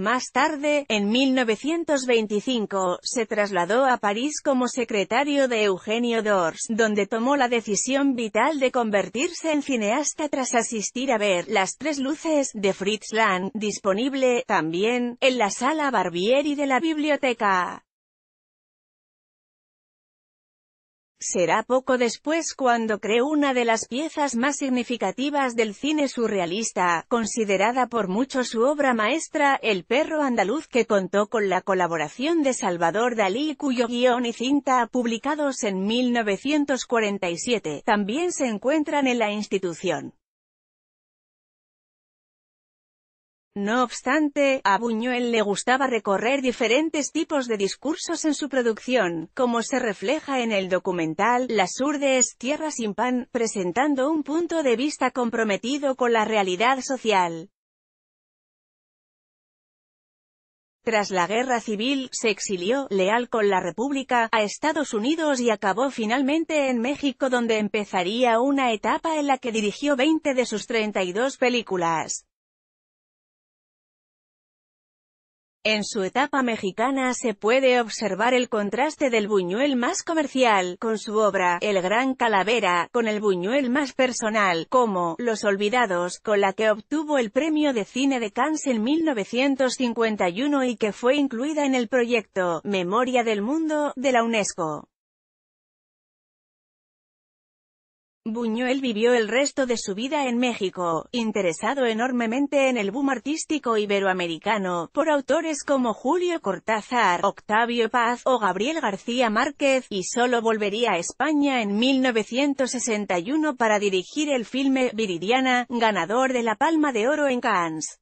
Más tarde, en 1925, se trasladó a París como secretario de Eugenio Dors, donde tomó la decisión vital de convertirse en cineasta tras asistir a ver Las Tres Luces de Fritz Lang, disponible, también, en la sala Barbieri de la biblioteca. Será poco después cuando creó una de las piezas más significativas del cine surrealista, considerada por muchos su obra maestra, El perro andaluz que contó con la colaboración de Salvador Dalí cuyo guión y cinta, publicados en 1947, también se encuentran en la institución. No obstante, a Buñuel le gustaba recorrer diferentes tipos de discursos en su producción, como se refleja en el documental surde es Tierra sin Pan, presentando un punto de vista comprometido con la realidad social. Tras la guerra civil, se exilió, leal con la República, a Estados Unidos y acabó finalmente en México donde empezaría una etapa en la que dirigió 20 de sus 32 películas. En su etapa mexicana se puede observar el contraste del Buñuel más comercial, con su obra, El Gran Calavera, con el Buñuel más personal, como, Los Olvidados, con la que obtuvo el premio de cine de Cannes en 1951 y que fue incluida en el proyecto, Memoria del Mundo, de la UNESCO. Buñuel vivió el resto de su vida en México, interesado enormemente en el boom artístico iberoamericano, por autores como Julio Cortázar, Octavio Paz o Gabriel García Márquez, y solo volvería a España en 1961 para dirigir el filme Viridiana, ganador de la Palma de Oro en Cannes.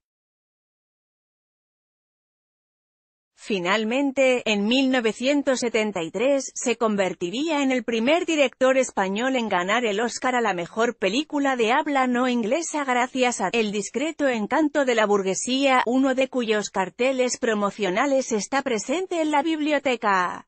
Finalmente, en 1973, se convertiría en el primer director español en ganar el Oscar a la mejor película de habla no inglesa gracias a El discreto encanto de la burguesía, uno de cuyos carteles promocionales está presente en la biblioteca.